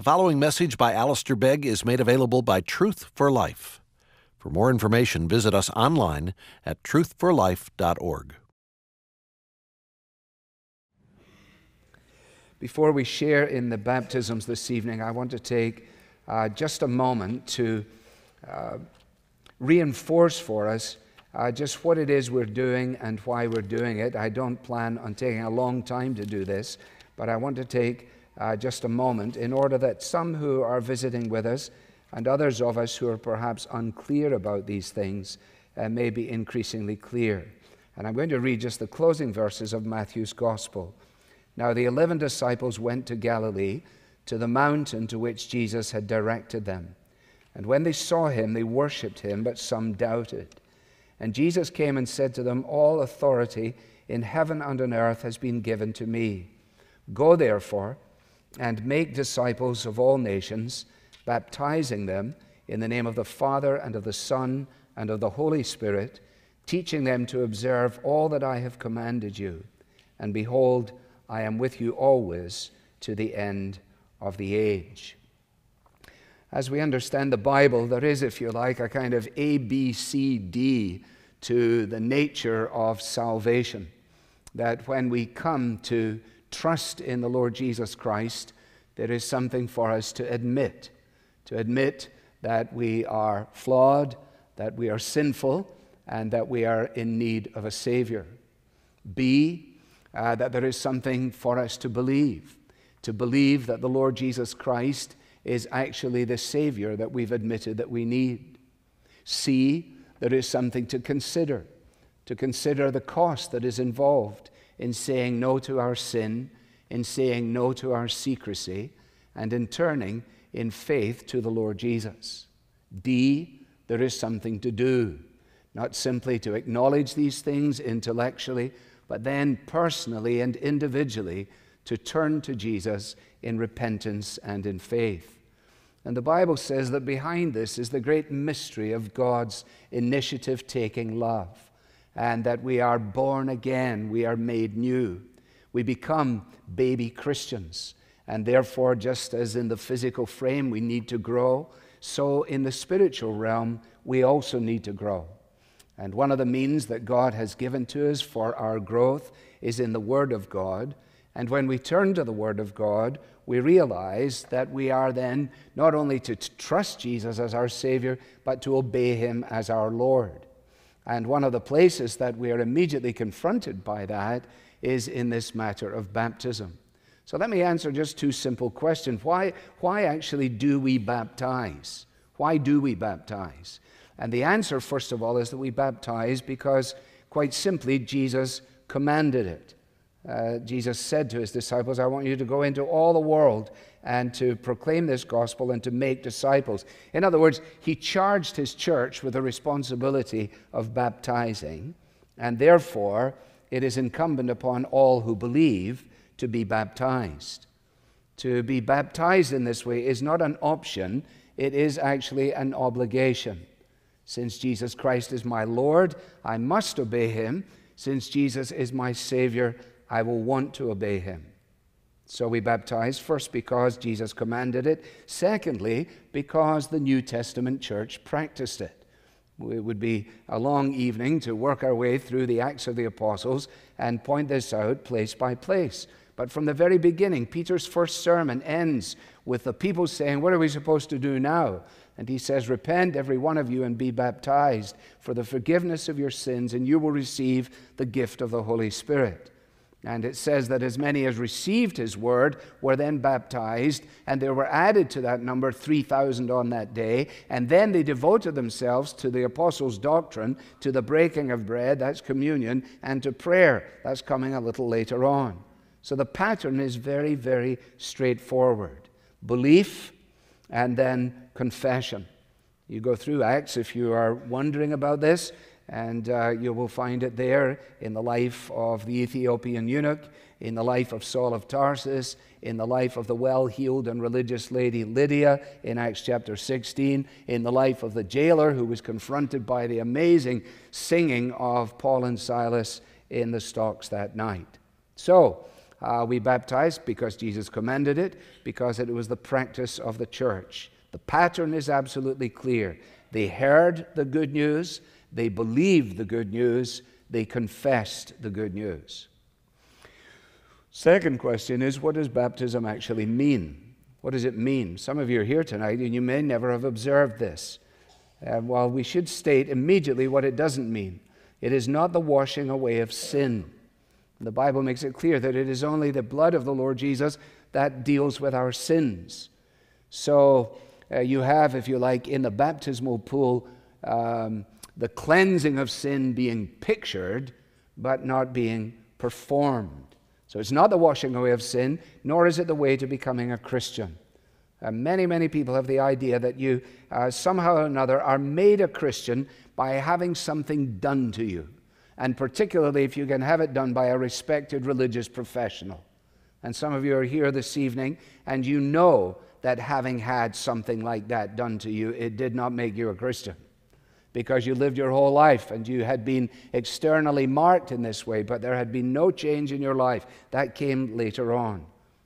The following message by Alistair Begg is made available by Truth for Life. For more information, visit us online at truthforlife.org. Before we share in the baptisms this evening, I want to take uh, just a moment to uh, reinforce for us uh, just what it is we're doing and why we're doing it. I don't plan on taking a long time to do this, but I want to take uh, just a moment in order that some who are visiting with us and others of us who are perhaps unclear about these things uh, may be increasingly clear. And I'm going to read just the closing verses of Matthew's Gospel. Now, the eleven disciples went to Galilee, to the mountain to which Jesus had directed them. And when they saw him, they worshipped him, but some doubted. And Jesus came and said to them, All authority in heaven and on earth has been given to me. Go therefore and make disciples of all nations, baptizing them in the name of the Father and of the Son and of the Holy Spirit, teaching them to observe all that I have commanded you. And behold, I am with you always to the end of the age. As we understand the Bible, there is, if you like, a kind of A, B, C, D to the nature of salvation. That when we come to trust in the Lord Jesus Christ, there is something for us to admit. To admit that we are flawed, that we are sinful, and that we are in need of a Savior. B, uh, that there is something for us to believe. To believe that the Lord Jesus Christ is actually the Savior that we've admitted that we need. C, there is something to consider, to consider the cost that is involved in saying no to our sin, in saying no to our secrecy, and in turning in faith to the Lord Jesus. D, there is something to do, not simply to acknowledge these things intellectually, but then personally and individually to turn to Jesus in repentance and in faith. And the Bible says that behind this is the great mystery of God's initiative taking love and that we are born again, we are made new. We become baby Christians. And therefore, just as in the physical frame we need to grow, so in the spiritual realm we also need to grow. And one of the means that God has given to us for our growth is in the Word of God. And when we turn to the Word of God, we realize that we are then not only to trust Jesus as our Savior, but to obey Him as our Lord. And one of the places that we are immediately confronted by that is in this matter of baptism. So let me answer just two simple questions. Why, why actually do we baptize? Why do we baptize? And the answer, first of all, is that we baptize because, quite simply, Jesus commanded it. Uh, Jesus said to his disciples, I want you to go into all the world and to proclaim this gospel and to make disciples. In other words, he charged his church with the responsibility of baptizing, and therefore it is incumbent upon all who believe to be baptized. To be baptized in this way is not an option, it is actually an obligation. Since Jesus Christ is my Lord, I must obey him. Since Jesus is my Savior, I will want to obey him. So we baptize first because Jesus commanded it, secondly, because the New Testament church practiced it. It would be a long evening to work our way through the Acts of the Apostles and point this out place by place. But from the very beginning, Peter's first sermon ends with the people saying, What are we supposed to do now? And he says, Repent, every one of you, and be baptized for the forgiveness of your sins, and you will receive the gift of the Holy Spirit. And it says that as many as received his word were then baptized, and there were added to that number 3,000 on that day. And then they devoted themselves to the apostles' doctrine, to the breaking of bread, that's communion, and to prayer, that's coming a little later on. So the pattern is very, very straightforward belief and then confession. You go through Acts if you are wondering about this. And uh, you will find it there in the life of the Ethiopian eunuch, in the life of Saul of Tarsus, in the life of the well healed and religious lady Lydia in Acts chapter 16, in the life of the jailer who was confronted by the amazing singing of Paul and Silas in the stocks that night. So, uh, we baptized because Jesus commanded it, because it was the practice of the church. The pattern is absolutely clear. They heard the good news they believed the good news, they confessed the good news. Second question is what does baptism actually mean? What does it mean? Some of you are here tonight and you may never have observed this. Well, uh, while we should state immediately what it doesn't mean, it is not the washing away of sin. The Bible makes it clear that it is only the blood of the Lord Jesus that deals with our sins. So uh, you have, if you like, in the baptismal pool, um, the cleansing of sin being pictured but not being performed. So it's not the washing away of sin, nor is it the way to becoming a Christian. And uh, many, many people have the idea that you uh, somehow or another are made a Christian by having something done to you, and particularly if you can have it done by a respected religious professional. And some of you are here this evening, and you know that having had something like that done to you, it did not make you a Christian because you lived your whole life and you had been externally marked in this way, but there had been no change in your life. That came later on.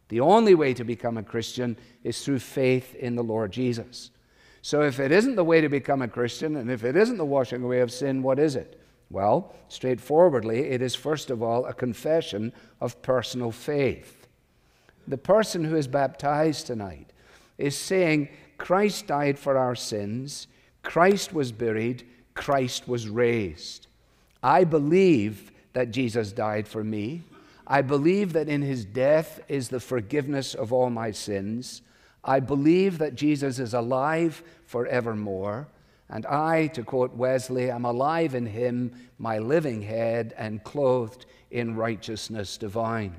The only way to become a Christian is through faith in the Lord Jesus. So if it isn't the way to become a Christian, and if it isn't the washing away of sin, what is it? Well, straightforwardly, it is first of all a confession of personal faith. The person who is baptized tonight is saying, Christ died for our sins. Christ was buried, Christ was raised. I believe that Jesus died for me. I believe that in his death is the forgiveness of all my sins. I believe that Jesus is alive forevermore. And I, to quote Wesley, am alive in him, my living head, and clothed in righteousness divine.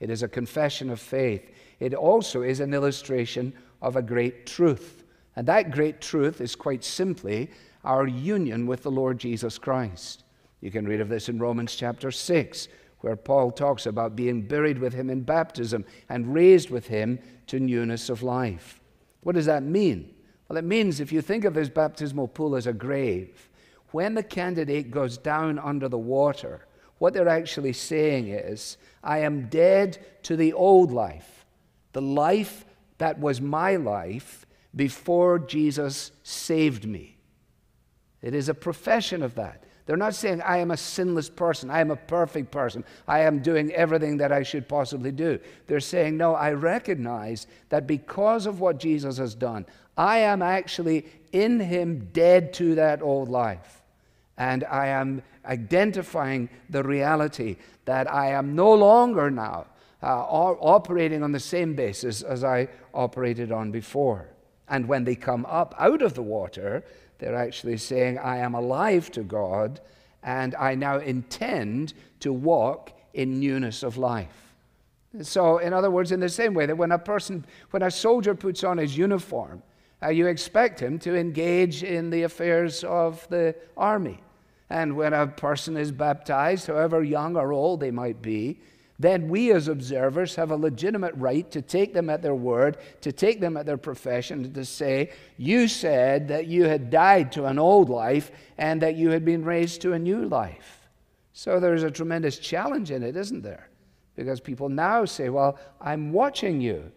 It is a confession of faith. It also is an illustration of a great truth. And that great truth is quite simply our union with the Lord Jesus Christ. You can read of this in Romans chapter 6, where Paul talks about being buried with him in baptism and raised with him to newness of life. What does that mean? Well, it means if you think of this baptismal pool as a grave, when the candidate goes down under the water, what they're actually saying is, I am dead to the old life. The life that was my life before Jesus saved me. It is a profession of that. They're not saying, I am a sinless person, I am a perfect person, I am doing everything that I should possibly do. They're saying, No, I recognize that because of what Jesus has done, I am actually in Him dead to that old life. And I am identifying the reality that I am no longer now uh, operating on the same basis as I operated on before. And when they come up out of the water, they're actually saying, I am alive to God, and I now intend to walk in newness of life. So, in other words, in the same way that when a person, when a soldier puts on his uniform, uh, you expect him to engage in the affairs of the army. And when a person is baptized, however young or old they might be, then we as observers have a legitimate right to take them at their word, to take them at their profession, to say, You said that you had died to an old life and that you had been raised to a new life. So there's a tremendous challenge in it, isn't there? Because people now say, Well, I'm watching you.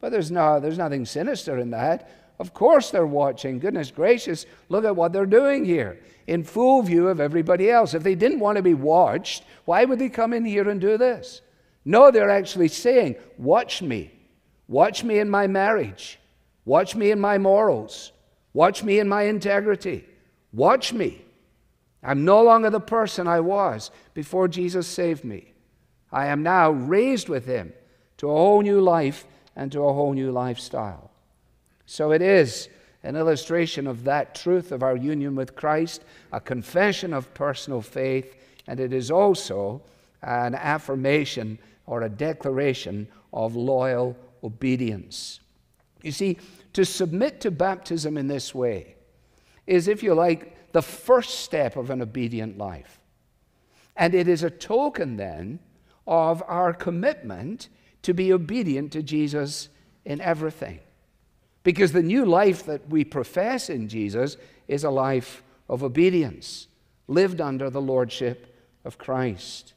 But there's, no, there's nothing sinister in that. Of course they're watching. Goodness gracious, look at what they're doing here in full view of everybody else. If they didn't want to be watched, why would they come in here and do this? No, they're actually saying, Watch me. Watch me in my marriage. Watch me in my morals. Watch me in my integrity. Watch me. I'm no longer the person I was before Jesus saved me. I am now raised with Him to a whole new life and to a whole new lifestyle. So it is an illustration of that truth of our union with Christ, a confession of personal faith, and it is also an affirmation or a declaration of loyal obedience. You see, to submit to baptism in this way is, if you like, the first step of an obedient life. And it is a token then of our commitment to be obedient to Jesus in everything. Because the new life that we profess in Jesus is a life of obedience, lived under the lordship of Christ.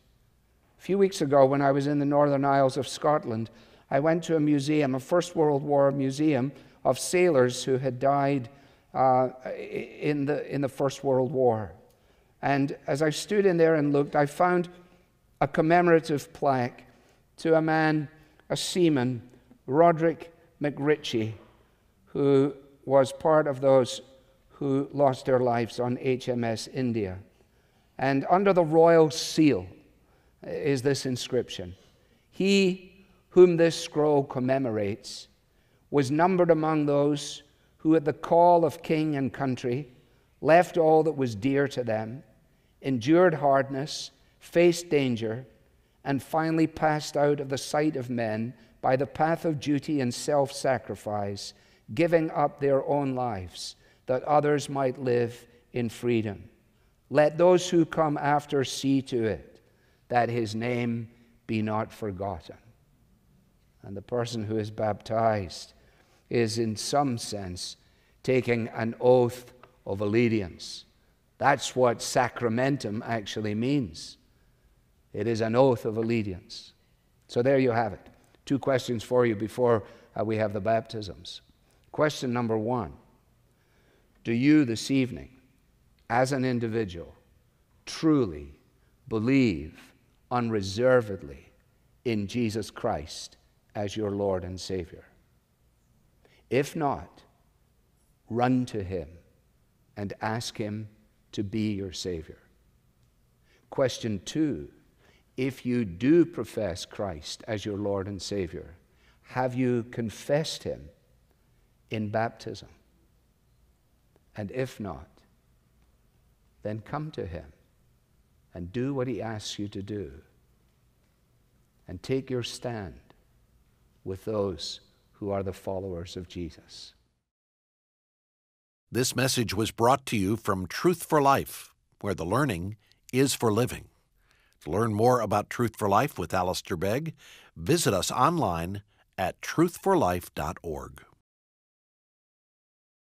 A few weeks ago, when I was in the Northern Isles of Scotland, I went to a museum, a First World War museum of sailors who had died uh, in, the, in the First World War. And as I stood in there and looked, I found a commemorative plaque to a man, a seaman, Roderick McRitchie, who was part of those who lost their lives on HMS India. And under the royal seal is this inscription He whom this scroll commemorates was numbered among those who, at the call of king and country, left all that was dear to them, endured hardness, faced danger, and finally passed out of the sight of men by the path of duty and self sacrifice giving up their own lives that others might live in freedom. Let those who come after see to it that his name be not forgotten. And the person who is baptized is, in some sense, taking an oath of allegiance. That's what sacramentum actually means. It is an oath of allegiance. So there you have it. Two questions for you before uh, we have the baptisms. Question number one Do you this evening, as an individual, truly believe unreservedly in Jesus Christ as your Lord and Savior? If not, run to Him and ask Him to be your Savior. Question two If you do profess Christ as your Lord and Savior, have you confessed Him in baptism? And if not, then come to Him and do what He asks you to do. And take your stand with those who are the followers of Jesus. This message was brought to you from Truth for Life, where the learning is for living. To learn more about Truth for Life with Alistair Begg, visit us online at truthforlife.org.